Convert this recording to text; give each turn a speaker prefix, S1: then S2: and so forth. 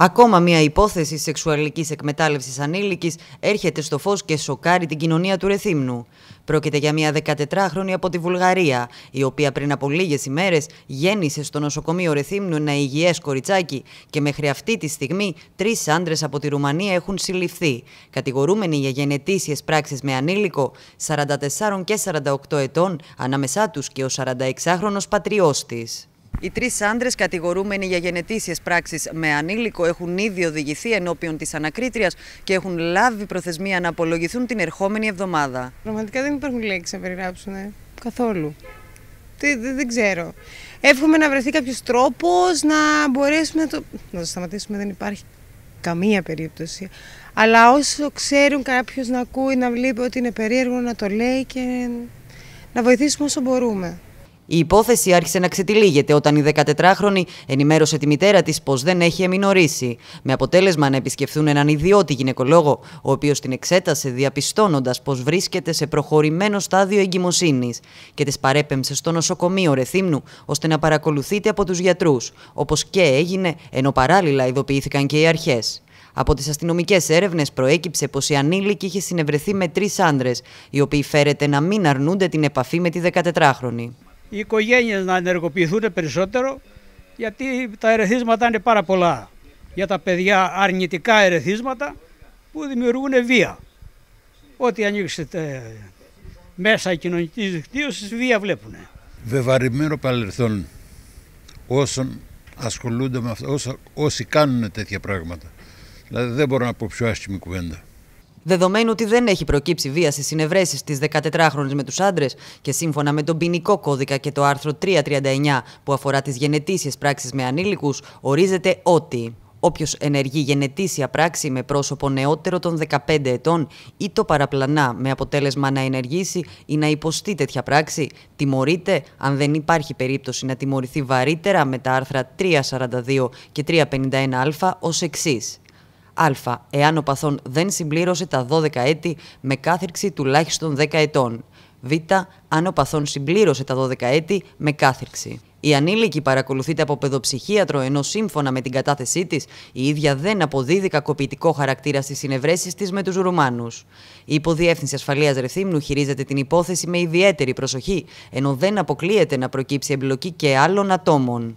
S1: Ακόμα μια υπόθεση σεξουαλικής εκμετάλλευσης ανήλικης έρχεται στο φως και σοκάρει την κοινωνία του Ρεθύμνου. Πρόκειται για μια 14χρονη από τη Βουλγαρία, η οποία πριν από λίγες ημέρες γέννησε στο νοσοκομείο Ρεθύμνου ένα υγιές κοριτσάκι και μέχρι αυτή τη στιγμή τρεις άντρες από τη Ρουμανία έχουν συλληφθεί, κατηγορούμενοι για γενετήσιες πράξεις με ανήλικο 44 και 48 ετών, ανάμεσά τους και ο 46χρονο πατριώτης. Οι τρεις άντρες κατηγορούμενοι για γενετήσιες πράξεις με ανήλικο έχουν ήδη οδηγηθεί ενώπιον της ανακρίτριας και έχουν λάβει προθεσμία να απολογηθούν την ερχόμενη εβδομάδα.
S2: Πραγματικά δεν υπάρχουν λέξεις να περιγράψουν ε. καθόλου. Δεν, δεν ξέρω. Εύχομαι να βρεθεί κάποιος τρόπος να μπορέσουμε να το. Να το σταματήσουμε, δεν υπάρχει καμία περίπτωση. Αλλά όσο ξέρουν κάποιος να ακούει, να βλέπει ότι είναι περίεργο, να το λέει και να βοηθήσουμε όσο μπορούμε.
S1: Η υπόθεση άρχισε να ξετυλίγεται όταν η 14χρονη ενημέρωσε τη μητέρα της πως δεν έχει εμεινορήσει. Με αποτέλεσμα να επισκεφθούν έναν ιδιώτη γυναικολόγο, ο οποίος την εξέτασε διαπιστώνοντας πως βρίσκεται σε προχωρημένο στάδιο εγκυμοσύνης και της παρέπεμψε στο νοσοκομείο Ρεθύμνου ώστε να παρακολουθείται από τους γιατρούς, όπως και έγινε, ενώ παράλληλα ειδοποιήθηκαν και οι αρχές. Από τις αστυνομικές έρευνες προέκυψε πως η ανήλικη είχε συνευρεθεί με τρεις άντρες, οι οποίοι φέρεται να μην αρνούνται την επαφή με τη 14χρονη
S3: οι οικογένειες να ενεργοποιηθούν περισσότερο γιατί τα ερεθίσματα είναι πάρα πολλά. Για τα παιδιά αρνητικά ερεθίσματα που δημιουργούν βία. Ό,τι ανοίξετε μέσα κοινωνικής δικτύωσης, βία βλέπουν. Βεβαρημένο παρελθόν όσων ασχολούνται με αυτό, όσοι κάνουν τέτοια πράγματα. Δηλαδή δεν μπορώ να πω πιο άσχημη κουβέντα. Δεδομένου ότι δεν
S1: έχει προκύψει βία στι συνευρέσεις της 14χρονη με τους άντρες και σύμφωνα με τον ποινικό κώδικα και το άρθρο 339 που αφορά τις γενετήσιες πράξεις με ανήλικους, ορίζεται ότι. Όποιος ενεργεί γενετήσια πράξη με πρόσωπο νεότερο των 15 ετών ή το παραπλανά με αποτέλεσμα να ενεργήσει ή να υποστεί τέτοια πράξη, τιμωρείται αν δεν υπάρχει περίπτωση να τιμωρηθεί βαρύτερα με τα άρθρα 342 και 351α ως εξής α εάν ο παθόν δεν συμπλήρωσε τα 12 έτη με κάθριξη τουλάχιστον 10 ετών. Β. Αν ο παθόν συμπλήρωσε τα 12 έτη με κάθριξη. Η ανήλικη παρακολουθείται από παιδοψυχίατρο, ενώ σύμφωνα με την κατάθεσή της, η ίδια δεν αποδίδει κακοποιητικό χαρακτήρα στις συνευρέσεις της με τους Ρουμάνους. Η Υποδιεύθυνση Ασφαλείας Ρεθύμνου χειρίζεται την υπόθεση με ιδιαίτερη προσοχή, ενώ δεν αποκλείεται να προκύψει εμπλοκή και άλλων ατόμων.